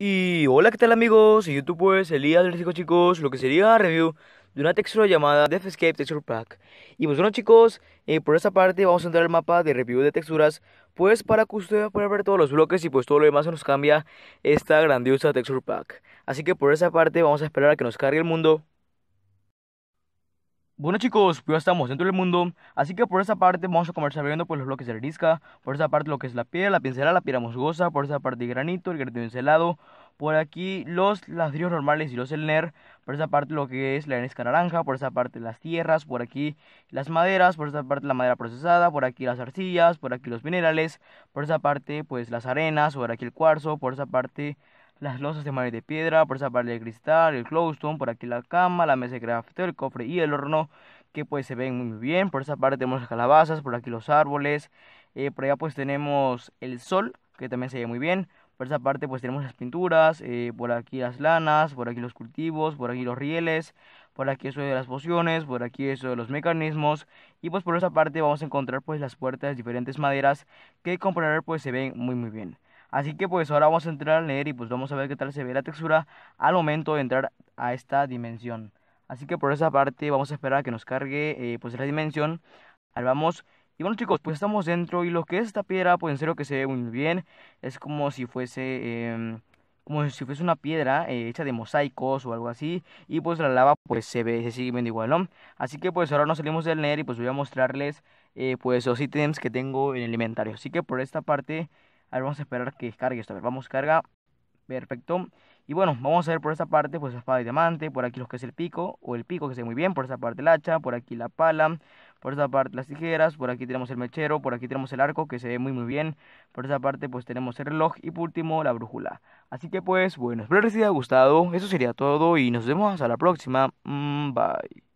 Y hola, ¿qué tal amigos? En YouTube pues, el día del los chicos lo que sería review de una textura llamada Death Escape Texture Pack. Y pues bueno chicos, eh, por esa parte vamos a entrar al mapa de review de texturas, pues para que ustedes puedan ver todos los bloques y pues todo lo demás que nos cambia esta grandiosa Texture Pack. Así que por esa parte vamos a esperar a que nos cargue el mundo bueno chicos, pues ya estamos dentro del mundo, así que por esa parte vamos a comenzar viendo pues los bloques de arisca, por esa parte lo que es la piedra, la pincelada, la piedra musgosa, por esa parte el granito, el granito encelado, por aquí los ladrillos normales y los elner, por esa parte lo que es la arenisca naranja, por esa parte las tierras, por aquí las maderas, por esa parte la madera procesada, por aquí las arcillas, por aquí los minerales, por esa parte pues las arenas, por aquí el cuarzo, por esa parte las losas de madera de piedra, por esa parte de cristal, el clowstone, por aquí la cama, la mesa de craft, el cofre y el horno, que pues se ven muy bien. Por esa parte tenemos las calabazas, por aquí los árboles, eh, por allá pues tenemos el sol, que también se ve muy bien. Por esa parte pues tenemos las pinturas, eh, por aquí las lanas, por aquí los cultivos, por aquí los rieles, por aquí eso de las pociones, por aquí eso de los mecanismos y pues por esa parte vamos a encontrar pues las puertas de diferentes maderas que comprar pues se ven muy muy bien. Así que pues ahora vamos a entrar al leer y pues vamos a ver qué tal se ve la textura al momento de entrar a esta dimensión. Así que por esa parte vamos a esperar a que nos cargue eh, pues la dimensión. Ahí vamos. Y bueno chicos, pues estamos dentro y lo que es esta piedra, pues en serio que se ve muy bien. Es como si fuese... Em, como si fuese una piedra eh, hecha de mosaicos o algo así y pues la lava pues se ve se sigue viendo igual ¿no? así que pues ahora nos salimos del NER y pues voy a mostrarles eh, pues los ítems que tengo en el inventario así que por esta parte a ver, vamos a esperar que descargue esto. A ver, vamos, carga. Perfecto. Y bueno, vamos a ver por esta parte, pues espada y diamante, por aquí lo que es el pico, o el pico que se ve muy bien, por esa parte el hacha, por aquí la pala, por esa parte las tijeras, por aquí tenemos el mechero, por aquí tenemos el arco que se ve muy muy bien, por esa parte pues tenemos el reloj y por último la brújula. Así que pues bueno, espero les haya gustado, eso sería todo y nos vemos hasta la próxima. Mm, bye.